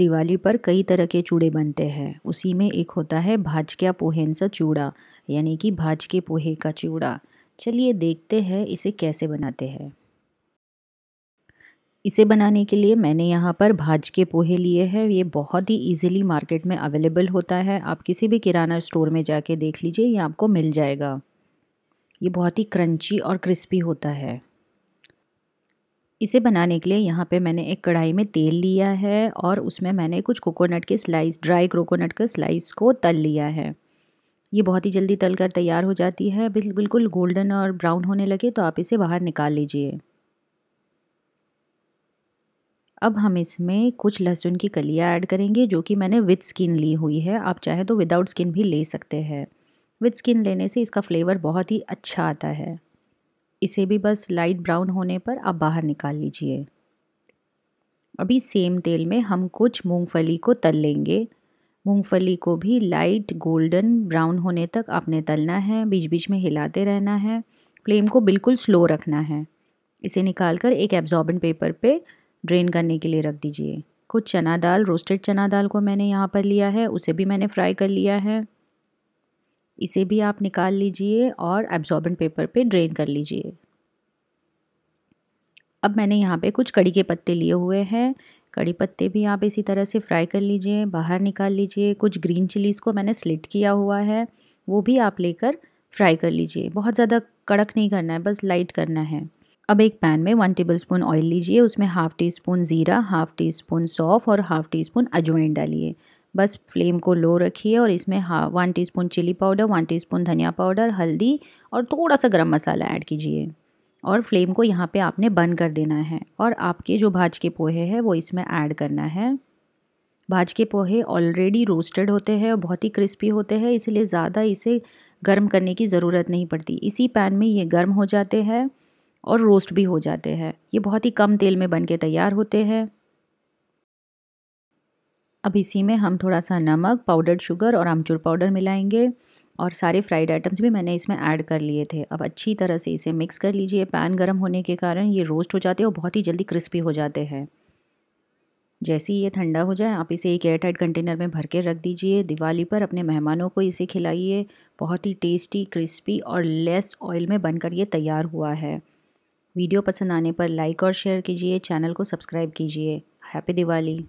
दिवाली पर कई तरह के चूड़े बनते हैं उसी में एक होता है भाजक्या पोहेन सा चूड़ा यानी कि भाज के पोहे का चूड़ा चलिए देखते हैं इसे कैसे बनाते हैं इसे बनाने के लिए मैंने यहाँ पर भाज के पोहे लिए हैं ये बहुत ही इजीली मार्केट में अवेलेबल होता है आप किसी भी किराना स्टोर में जाके देख लीजिए ये आपको मिल जाएगा ये बहुत ही क्रंची और क्रिस्पी होता है इसे बनाने के लिए यहाँ पे मैंने एक कढ़ाई में तेल लिया है और उसमें मैंने कुछ कोकोनट के स्लाइस ड्राई कोकोनट के स्लाइस को तल लिया है ये बहुत ही जल्दी तल कर तैयार हो जाती है बिल, बिल्कुल गोल्डन और ब्राउन होने लगे तो आप इसे बाहर निकाल लीजिए अब हम इसमें कुछ लहसुन की कलियाँ ऐड करेंगे जो कि मैंने विथ स्किन ली हुई है आप चाहे तो विदाउट स्किन भी ले सकते हैं विथ स्किन लेने से इसका फ्लेवर बहुत ही अच्छा आता है इसे भी बस लाइट ब्राउन होने पर आप बाहर निकाल लीजिए अभी सेम तेल में हम कुछ मूंगफली को तल लेंगे मूंगफली को भी लाइट गोल्डन ब्राउन होने तक आपने तलना है बीच बीच में हिलाते रहना है फ्लेम को बिल्कुल स्लो रखना है इसे निकाल कर एक एब्जॉर्बन पेपर पे ड्रेन करने के लिए रख दीजिए कुछ चना दाल रोस्टेड चना दाल को मैंने यहाँ पर लिया है उसे भी मैंने फ्राई कर लिया है इसे भी आप निकाल लीजिए और एब्जॉर्बेंट पेपर पे ड्रेन कर लीजिए अब मैंने यहाँ पे कुछ कड़ी के पत्ते लिए हुए हैं कड़ी पत्ते भी आप इसी तरह से फ्राई कर लीजिए बाहर निकाल लीजिए कुछ ग्रीन चिलीज़ को मैंने स्लिट किया हुआ है वो भी आप लेकर फ्राई कर लीजिए बहुत ज़्यादा कड़क नहीं करना है बस लाइट करना है अब एक पैन में वन टेबल स्पून ऑयल लीजिए उसमें हाफ़ टी स्पून ज़ीरा हाफ़ टी स्पून सौफ़ और हाफ़ टी स्पून अजवाइन डालिए बस फ्लेम को लो रखिए और इसमें हाँ one teaspoon chilli powder one teaspoon धनिया पाउडर हल्दी और थोड़ा सा गरम मसाला ऐड कीजिए और फ्लेम को यहाँ पे आपने बंद कर देना है और आपके जो भाज के पोहे हैं वो इसमें ऐड करना है भाज के पोहे ऑलरेडी रोस्टेड होते हैं और बहुत ही क्रिस्पी होते हैं इसलिए ज़्यादा इसे गर्म करने की ज़रूरत नहीं पड़ती इसी पैन में ये गर्म हो जाते हैं और रोस्ट भी हो जाते हैं ये बहुत ही कम तेल में बन के तैयार होते हैं अब इसी में हम थोड़ा सा नमक पाउडर्ड शुगर और आमचूर पाउडर मिलाएंगे और सारे फ्राइड आइटम्स भी मैंने इसमें ऐड कर लिए थे अब अच्छी तरह से इसे मिक्स कर लीजिए पैन गर्म होने के कारण ये रोस्ट हो जाते हैं और बहुत ही जल्दी क्रिस्पी हो जाते हैं जैसे ही ये ठंडा हो जाए आप इसे एक एयर टाइट कंटेनर में भर के रख दीजिए दिवाली पर अपने मेहमानों को इसे खिलाइए बहुत ही टेस्टी क्रिस्पी और लेस ऑयल में बनकर ये तैयार हुआ है वीडियो पसंद आने पर लाइक और शेयर कीजिए चैनल को सब्सक्राइब कीजिए हैप्पी दिवाली